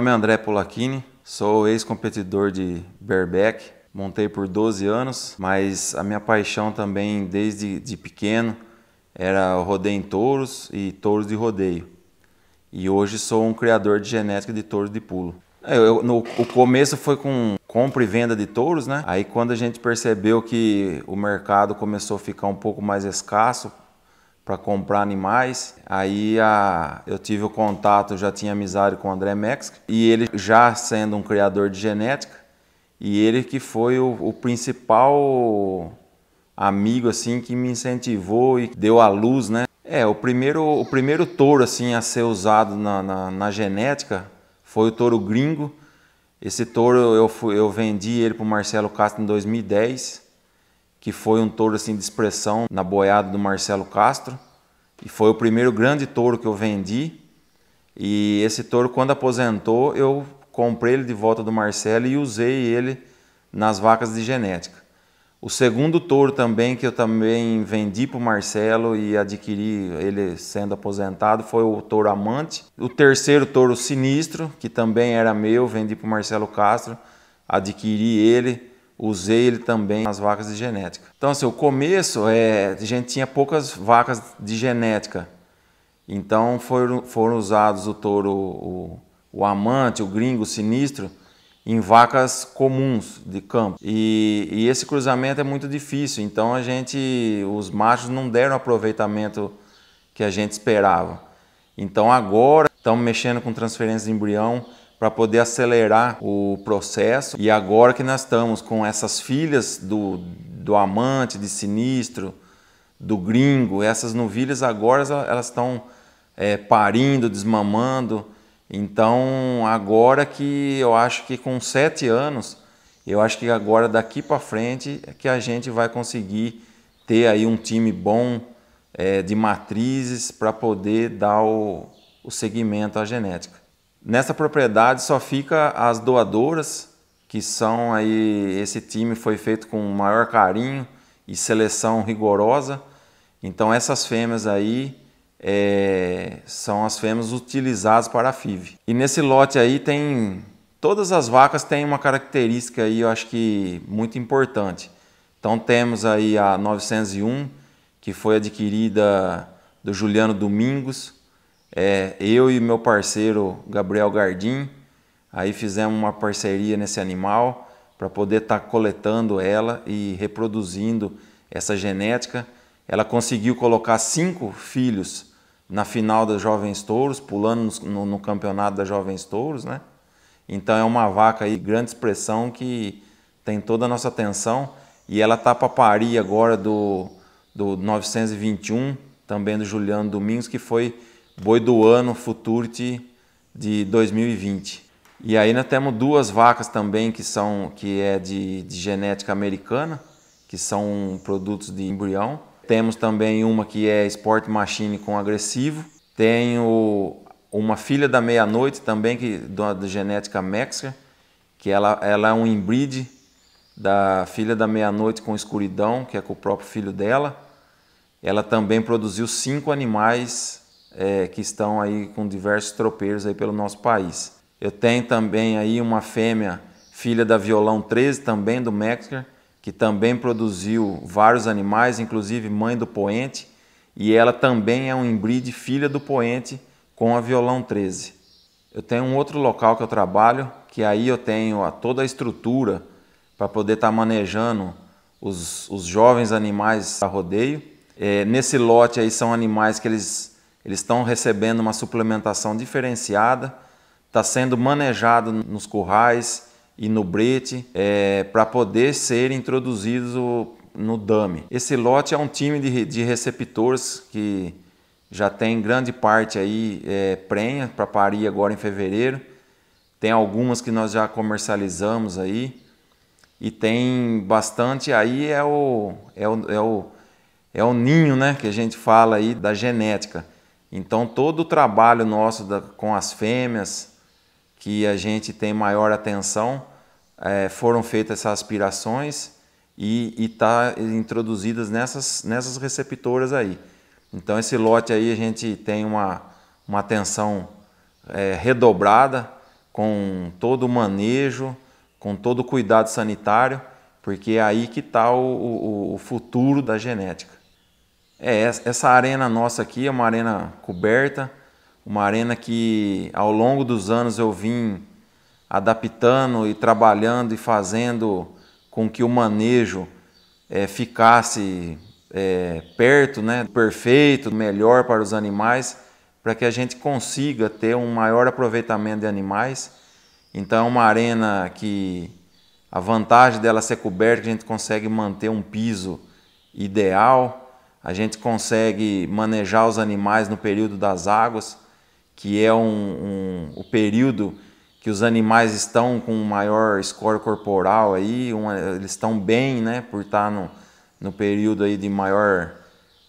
nome é André Polacchini, sou ex-competidor de bareback, montei por 12 anos, mas a minha paixão também desde de pequeno era rodeio em touros e touros de rodeio. E hoje sou um criador de genética de touros de pulo. É, eu, no, o começo foi com compra e venda de touros, né? Aí quando a gente percebeu que o mercado começou a ficar um pouco mais escasso, para comprar animais. Aí a, eu tive o contato, já tinha amizade com o André Mex, e ele já sendo um criador de genética, e ele que foi o, o principal amigo assim que me incentivou e deu a luz, né? É, o primeiro, o primeiro touro assim a ser usado na, na, na genética foi o touro gringo. Esse touro eu, fui, eu vendi ele para o Marcelo Castro em 2010 que foi um touro assim de expressão na boiada do Marcelo Castro e foi o primeiro grande touro que eu vendi. E esse touro quando aposentou, eu comprei ele de volta do Marcelo e usei ele nas vacas de genética. O segundo touro também que eu também vendi para o Marcelo e adquiri ele sendo aposentado foi o touro Amante. O terceiro touro Sinistro, que também era meu, vendi para o Marcelo Castro, adquiri ele usei ele também nas vacas de genética. Então, assim, o começo, é, a gente tinha poucas vacas de genética. Então, foram, foram usados o touro, o, o amante, o gringo, o sinistro, em vacas comuns de campo. E, e, esse cruzamento é muito difícil, então a gente, os machos não deram o aproveitamento que a gente esperava. Então agora estamos mexendo com transferência de embrião, para poder acelerar o processo. E agora que nós estamos com essas filhas do, do amante, de sinistro, do gringo, essas novilhas agora elas estão é, parindo, desmamando. Então agora que eu acho que com sete anos, eu acho que agora daqui para frente é que a gente vai conseguir ter aí um time bom é, de matrizes para poder dar o, o segmento à genética. Nessa propriedade só fica as doadoras, que são aí esse time foi feito com o maior carinho e seleção rigorosa. Então essas fêmeas aí é, são as fêmeas utilizadas para a FIV. E nesse lote aí tem todas as vacas têm uma característica aí, eu acho que muito importante. Então temos aí a 901, que foi adquirida do Juliano Domingos, é, eu e meu parceiro Gabriel Gardim, aí fizemos uma parceria nesse animal para poder estar tá coletando ela e reproduzindo essa genética. Ela conseguiu colocar cinco filhos na final das Jovens Touros, pulando no, no campeonato das Jovens Touros, né? Então é uma vaca aí, grande expressão que tem toda a nossa atenção e ela está para parir agora do, do 921, também do Juliano Domingos, que foi boi do ano Futurti de 2020. E aí nós temos duas vacas também que são que é de, de genética americana, que são produtos de embrião. Temos também uma que é Sport Machine com agressivo. Tenho uma filha da meia-noite também, que da, genética Mexica, que ela, ela é um inbreed da filha da meia-noite com escuridão, que é com o próprio filho dela. Ela também produziu cinco animais é, que estão aí com diversos tropeiros aí pelo nosso país. Eu tenho também aí uma fêmea, filha da Violão 13, também do Metzger, que também produziu vários animais, inclusive mãe do poente, e ela também é um embride filha do poente com a Violão 13. Eu tenho um outro local que eu trabalho, que aí eu tenho a toda a estrutura para poder estar tá manejando os, os jovens animais a rodeio. É, nesse lote aí são animais que eles eles estão recebendo uma suplementação diferenciada, está sendo manejado nos currais e no brete é, para poder ser introduzido no dame. Esse lote é um time de, de receptores que já tem grande parte aí é, prenha para parir agora em fevereiro. Tem algumas que nós já comercializamos aí e tem bastante aí é o, é o, é o, é o ninho né, que a gente fala aí da genética. Então, todo o trabalho nosso da, com as fêmeas, que a gente tem maior atenção, é, foram feitas essas aspirações e está introduzidas nessas, nessas receptoras aí. Então, esse lote aí a gente tem uma, uma atenção é, redobrada com todo o manejo, com todo o cuidado sanitário, porque é aí que está o, o, o futuro da genética. É, essa arena nossa aqui é uma arena coberta, uma arena que ao longo dos anos eu vim adaptando e trabalhando e fazendo com que o manejo é, ficasse é, perto, né, perfeito, melhor para os animais, para que a gente consiga ter um maior aproveitamento de animais. Então, é uma arena que a vantagem dela ser coberta, a gente consegue manter um piso ideal, a gente consegue manejar os animais no período das águas, que é um, um, o período que os animais estão com maior score corporal aí, uma, eles estão bem, né, por estar no, no período aí de maior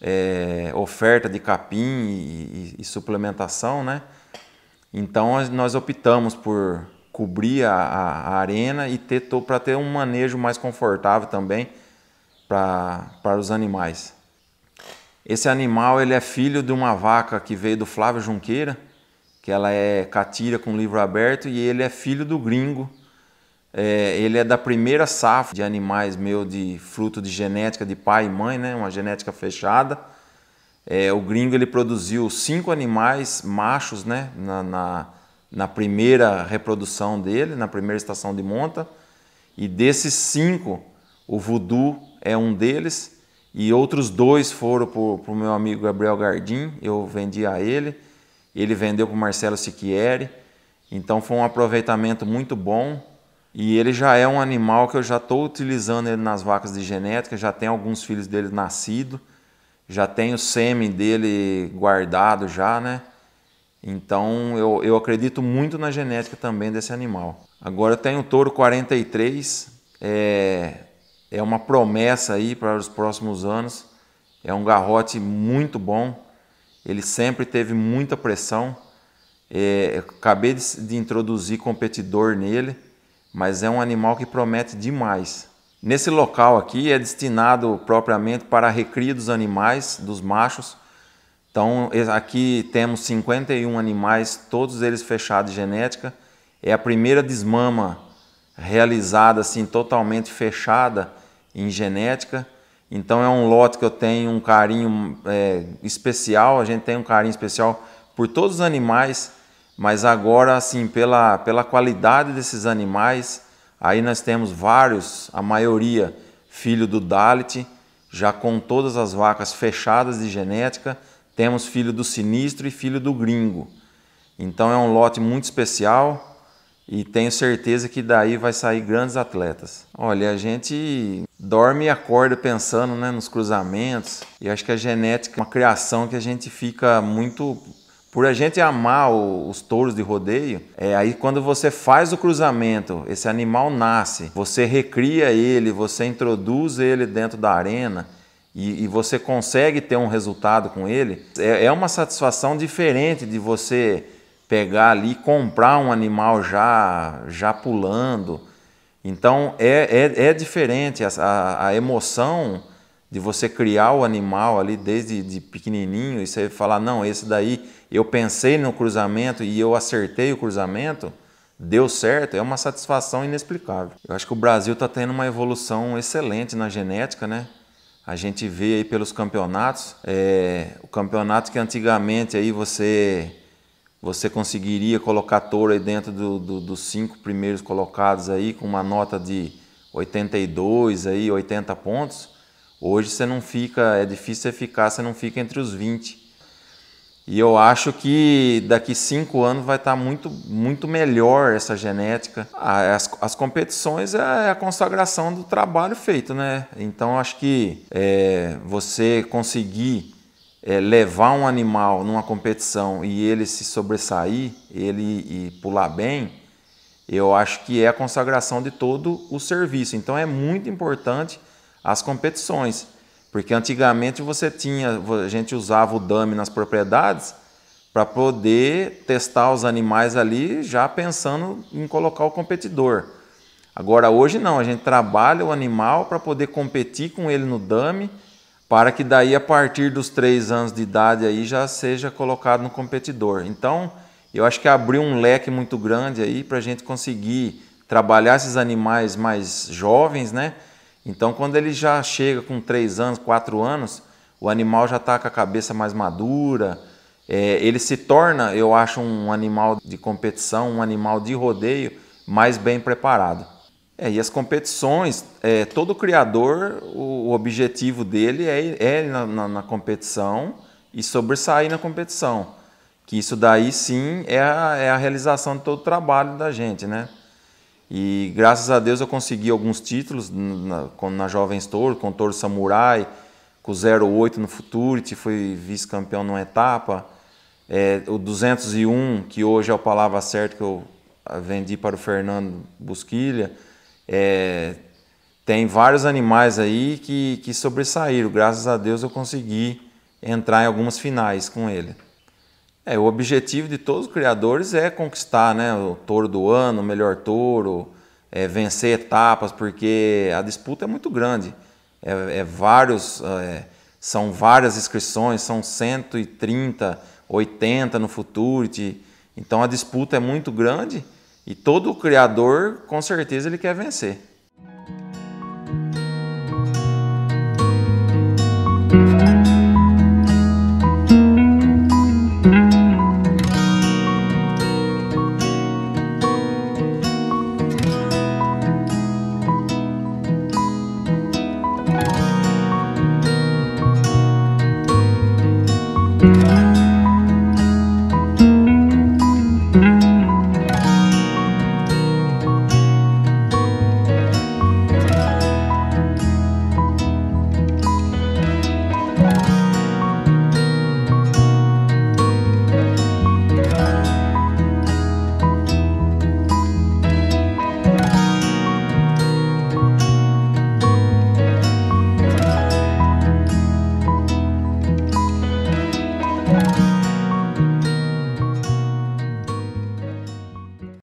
é, oferta de capim e, e, e, suplementação, né? Então nós optamos por cobrir a, a, arena e ter para ter um manejo mais confortável também para os animais. Esse animal ele é filho de uma vaca que veio do Flávio Junqueira, que ela é catira com livro aberto, e ele é filho do gringo. É, ele é da primeira safra de animais meu de fruto de genética de pai e mãe, né? uma genética fechada. É, o gringo ele produziu cinco animais machos né? na, na, na primeira reprodução dele, na primeira estação de monta. E desses cinco, o voodoo é um deles e outros dois foram para o meu amigo Gabriel Gardim, eu vendi a ele, ele vendeu para o Marcelo Siquieri, então foi um aproveitamento muito bom e ele já é um animal que eu já estou utilizando ele nas vacas de genética, já tem alguns filhos dele nascido, já tenho o sêmen dele guardado já, né? Então eu, eu acredito muito na genética também desse animal. Agora eu tenho o touro 43, é, é uma promessa aí para os próximos anos. É um garrote muito bom. Ele sempre teve muita pressão. É, acabei de, de introduzir competidor nele, mas é um animal que promete demais. Nesse local aqui é destinado propriamente para a recria dos animais, dos machos. Então é, aqui temos 51 animais, todos eles fechados de genética. É a primeira desmama realizada assim totalmente fechada em genética. Então é um lote que eu tenho um carinho é, especial, a gente tem um carinho especial por todos os animais, mas agora assim, pela, pela qualidade desses animais, aí nós temos vários, a maioria filho do Dalit, já com todas as vacas fechadas de genética, temos filho do sinistro e filho do gringo. Então é um lote muito especial, e tenho certeza que daí vai sair grandes atletas. Olha, a gente dorme e acorda pensando né, nos cruzamentos e acho que a genética é uma criação que a gente fica muito. Por a gente amar o, os touros de rodeio, é aí quando você faz o cruzamento, esse animal nasce, você recria ele, você introduz ele dentro da arena e, e você consegue ter um resultado com ele. é, é uma satisfação diferente de você pegar ali, comprar um animal já, já pulando. Então é, é, é diferente a, a, emoção de você criar o animal ali desde de pequenininho e você falar: não, esse daí eu pensei no cruzamento e eu acertei o cruzamento, deu certo, é uma satisfação inexplicável. Eu acho que o Brasil está tendo uma evolução excelente na genética, né? A gente vê aí pelos campeonatos, é, o campeonato que antigamente aí você você conseguiria colocar touro aí dentro do, do, dos cinco primeiros colocados aí com uma nota de 82 aí, 80 pontos, hoje você não fica, é difícil você ficar, você não fica entre os 20. E eu acho que daqui cinco anos vai estar tá muito, muito melhor essa genética. As, as competições é, é a consagração do trabalho feito, né? Então acho que é, você conseguir é, levar um animal numa competição e ele se sobressair, ele pular bem, eu acho que é a consagração de todo o serviço. Então é muito importante as competições, porque antigamente você tinha, a gente usava o dame nas propriedades para poder testar os animais ali, já pensando em colocar o competidor. Agora hoje não, a gente trabalha o animal para poder competir com ele no dame para que daí a partir dos três anos de idade aí já seja colocado no competidor. Então, eu acho que abriu um leque muito grande aí para a gente conseguir trabalhar esses animais mais jovens, né? Então, quando ele já chega com três anos, quatro anos, o animal já está com a cabeça mais madura, é, ele se torna, eu acho, um animal de competição, um animal de rodeio mais bem preparado. É, e as competições, é, todo criador, o, o, objetivo dele é, é na, na, na, competição e sobressair na competição. Que isso daí sim é a, é a realização de todo o trabalho da gente, né? E graças a Deus eu consegui alguns títulos na, na Jovem Tour, com o Toro Samurai, com o 08 no Futurity, fui vice-campeão numa etapa. É, o 201, que hoje é o palavra certa que eu vendi para o Fernando Busquilha, é, tem vários animais aí que, que sobressaíram. Graças a Deus eu consegui entrar em algumas finais com ele. É, o objetivo de todos os criadores é conquistar né, o touro do ano, o melhor touro, é, vencer etapas, porque a disputa é muito grande. É, é vários, é, são várias inscrições, são 130, 80 no Futurity. Então a disputa é muito grande e todo criador, com certeza, ele quer vencer.